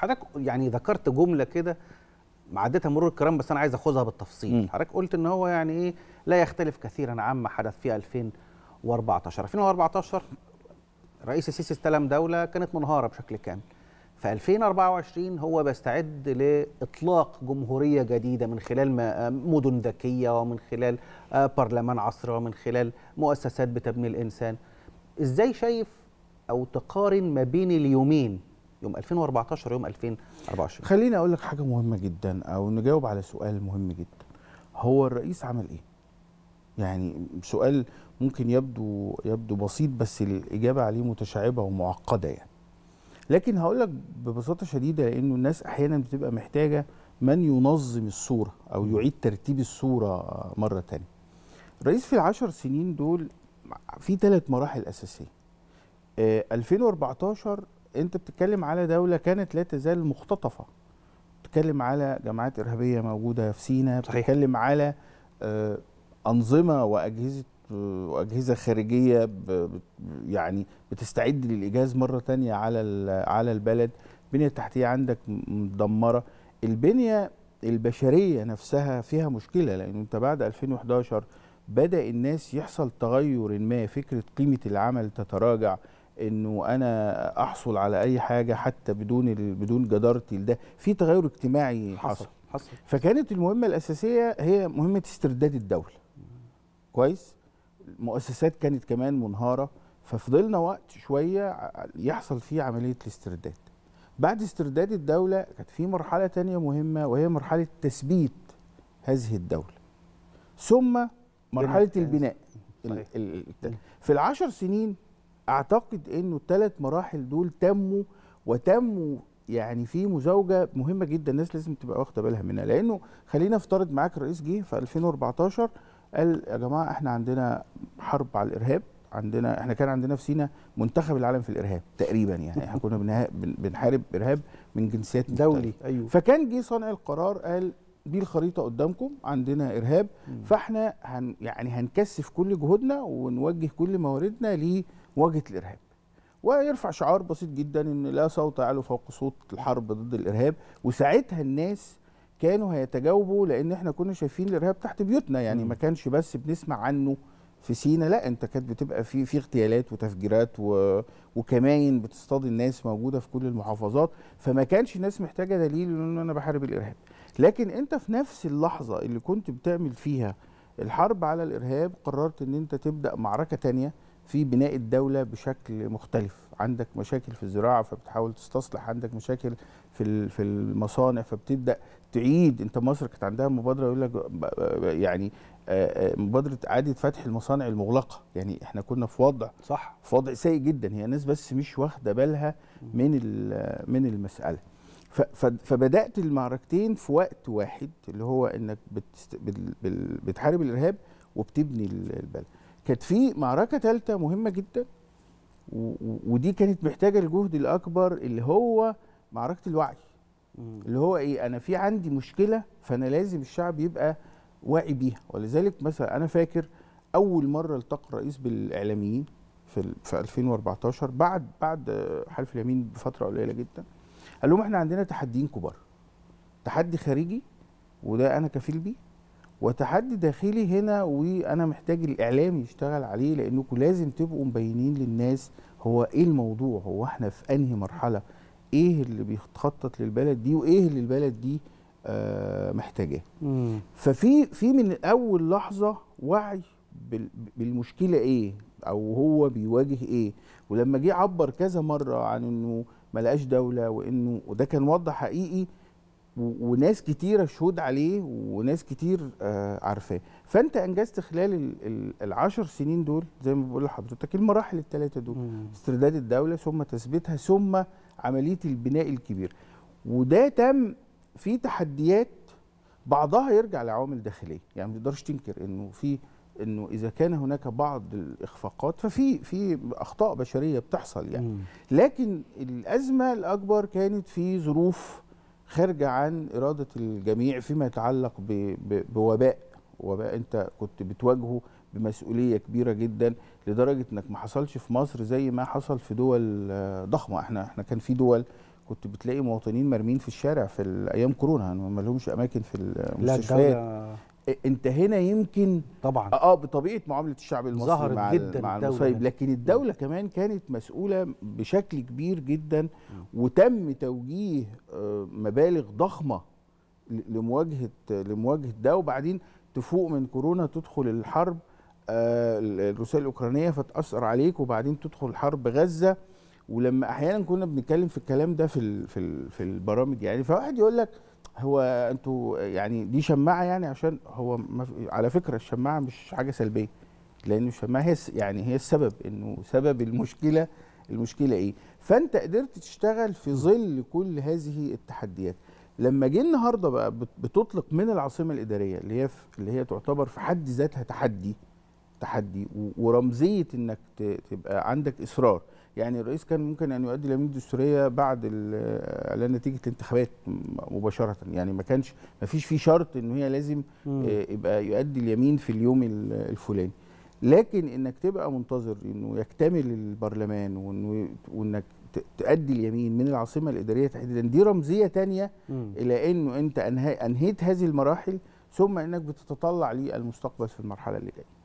حضرتك يعني ذكرت جمله كده عديتها مرور الكرام بس انا عايز اخذها بالتفصيل حضرتك قلت ان هو يعني ايه لا يختلف كثيرا عما حدث في 2014 2014 رئيس السيسي استلم دوله كانت منهاره بشكل كامل في 2024 هو بيستعد لاطلاق جمهوريه جديده من خلال مدن ذكيه ومن خلال آه، برلمان عصري ومن خلال مؤسسات بتبني الانسان ازاي شايف او تقارن ما بين اليومين يوم 2014 يوم 2024 خليني اقول لك حاجه مهمه جدا او نجاوب على سؤال مهم جدا هو الرئيس عمل ايه يعني سؤال ممكن يبدو يبدو بسيط بس الاجابه عليه متشعبه ومعقده يعني لكن هقول لك ببساطه شديده لانه الناس احيانا بتبقى محتاجه من ينظم الصوره او يعيد ترتيب الصوره مره تانية الرئيس في العشر سنين دول في ثلاث مراحل اساسيه 2014 آه، انت بتتكلم على دوله كانت لا تزال مختطفه بتتكلم على جماعات ارهابيه موجوده في سينا بتتكلم على آه، انظمه واجهزه آه، واجهزه خارجيه يعني بتستعد للاجاز مره تانية على على البلد البنيه التحتيه عندك مدمره البنيه البشريه نفسها فيها مشكله لان انت بعد 2011 بدا الناس يحصل تغير ما فكره قيمه العمل تتراجع انه انا احصل على اي حاجه حتى بدون بدون جدارتي لده في تغير اجتماعي حصل حصل, حصل. فكانت المهمه الاساسيه هي مهمه استرداد الدوله كويس المؤسسات كانت كمان منهاره ففضلنا وقت شويه يحصل فيه عمليه الاسترداد بعد استرداد الدوله كانت في مرحله تانية مهمه وهي مرحله تثبيت هذه الدوله ثم مرحله البناء في العشر سنين اعتقد انه الثلاث مراحل دول تموا وتموا يعني في مزاوجه مهمه جدا الناس لازم تبقى واخده بالها منها لانه خلينا افترض معاك رئيس جه في 2014 قال يا جماعه احنا عندنا حرب على الارهاب عندنا احنا كان عندنا في سينا منتخب العالم في الارهاب تقريبا يعني احنا كنا بنحارب ارهاب من جنسيات دولي ايوه فكان جه صانع القرار قال دي الخريطه قدامكم عندنا ارهاب مم. فاحنا هن يعني هنكثف كل جهودنا ونوجه كل مواردنا لمواجهه الارهاب ويرفع شعار بسيط جدا ان لا صوت يعلو فوق صوت الحرب ضد الارهاب وساعتها الناس كانوا هيتجاوبوا لان احنا كنا شايفين الارهاب تحت بيوتنا يعني مم. ما كانش بس بنسمع عنه في سينا لا انت كانت بتبقى في في اغتيالات وتفجيرات و... وكماين بتصطاد الناس موجوده في كل المحافظات فما كانش الناس محتاجه دليل ان انا بحارب الارهاب لكن انت في نفس اللحظه اللي كنت بتعمل فيها الحرب على الارهاب قررت ان انت تبدا معركه تانية في بناء الدوله بشكل مختلف عندك مشاكل في الزراعه فبتحاول تستصلح عندك مشاكل في في المصانع فبتبدا تعيد انت مصر كانت عندها مبادره يقول لك يعني مبادره اعاده فتح المصانع المغلقه يعني احنا كنا في وضع صح في وضع سيء جدا هي الناس بس مش واخده بالها من من المساله فبدات المعركتين في وقت واحد اللي هو انك بتست... بتحارب الارهاب وبتبني البلد كانت في معركه ثالثه مهمه جدا و... ودي كانت محتاجه الجهد الاكبر اللي هو معركه الوعي اللي هو ايه انا في عندي مشكله فانا لازم الشعب يبقى واعي بيها ولذلك مثلا انا فاكر اول مره التقى الرئيس بالاعلاميين في في 2014 بعد بعد حلف اليمين بفتره قليله جدا قال لهم احنا عندنا تحديين كبار تحدي خارجي وده انا كفيل بيه وتحدي داخلي هنا وانا محتاج الاعلام يشتغل عليه لانكم لازم تبقوا مبينين للناس هو ايه الموضوع هو احنا في انهي مرحله ايه اللي بيتخطط للبلد دي وايه اللي البلد دي آه محتاجاه ففي في من اول لحظه وعي بالمشكله ايه او هو بيواجه ايه ولما جه عبر كذا مره عن انه ما لقاش دوله وانه وده كان وضع حقيقي وناس كتيره شهود عليه وناس كتير آه، عارفاه فانت انجزت خلال العشر سنين دول زي ما بقول لحضرتك المراحل الثلاثه دول استرداد الدوله ثم تثبيتها ثم عمليه البناء الكبير وده تم في تحديات بعضها يرجع لعوامل داخليه يعني ما تقدرش تنكر انه في انه اذا كان هناك بعض الاخفاقات ففي في اخطاء بشريه بتحصل يعني لكن الازمه الاكبر كانت في ظروف خارجه عن اراده الجميع فيما يتعلق بوباء وباء انت كنت بتواجهه بمسؤوليه كبيره جدا لدرجه انك ما حصلش في مصر زي ما حصل في دول آه، ضخمه احنا احنا كان في دول كنت بتلاقي مواطنين مرمين في الشارع في ايام كورونا يعني ما لهمش اماكن في المستشفيات آه، انت هنا يمكن طبعا آه،, اه بطبيعه معامله الشعب المصري ظهرت مع جدا مع المصيب لكن الدوله كمان كانت مسؤوله بشكل كبير جدا وتم توجيه آه، مبالغ ضخمه لمواجهه لمواجهه ده وبعدين تفوق من كورونا تدخل الحرب آه، الروسيه الاوكرانيه فتاثر عليك وبعدين تدخل حرب غزه ولما احيانا كنا بنتكلم في الكلام ده في في البرامج يعني فواحد يقول لك هو انتوا يعني دي شماعه يعني عشان هو على فكره الشماعه مش حاجه سلبيه لان الشماعه هي يعني هي السبب انه سبب المشكله المشكله ايه فانت قدرت تشتغل في ظل كل هذه التحديات لما جه النهارده بقى بتطلق من العاصمه الاداريه اللي هي اللي هي تعتبر في حد ذاتها تحدي تحدي ورمزيه انك تبقى عندك اصرار يعني الرئيس كان ممكن ان يؤدي اليمين الدستوريه بعد اعلان نتيجه الانتخابات مباشره يعني ما كانش ما فيش فيه شرط ان هي لازم آه، يبقى يؤدي اليمين في اليوم الفلاني لكن انك تبقى منتظر انه يكتمل البرلمان وانه وانك تؤدي اليمين من العاصمه الاداريه تحديدا دي رمزيه تانية الى انه انت انهيت هذه المراحل ثم انك بتتطلع للمستقبل في المرحله اللي جايه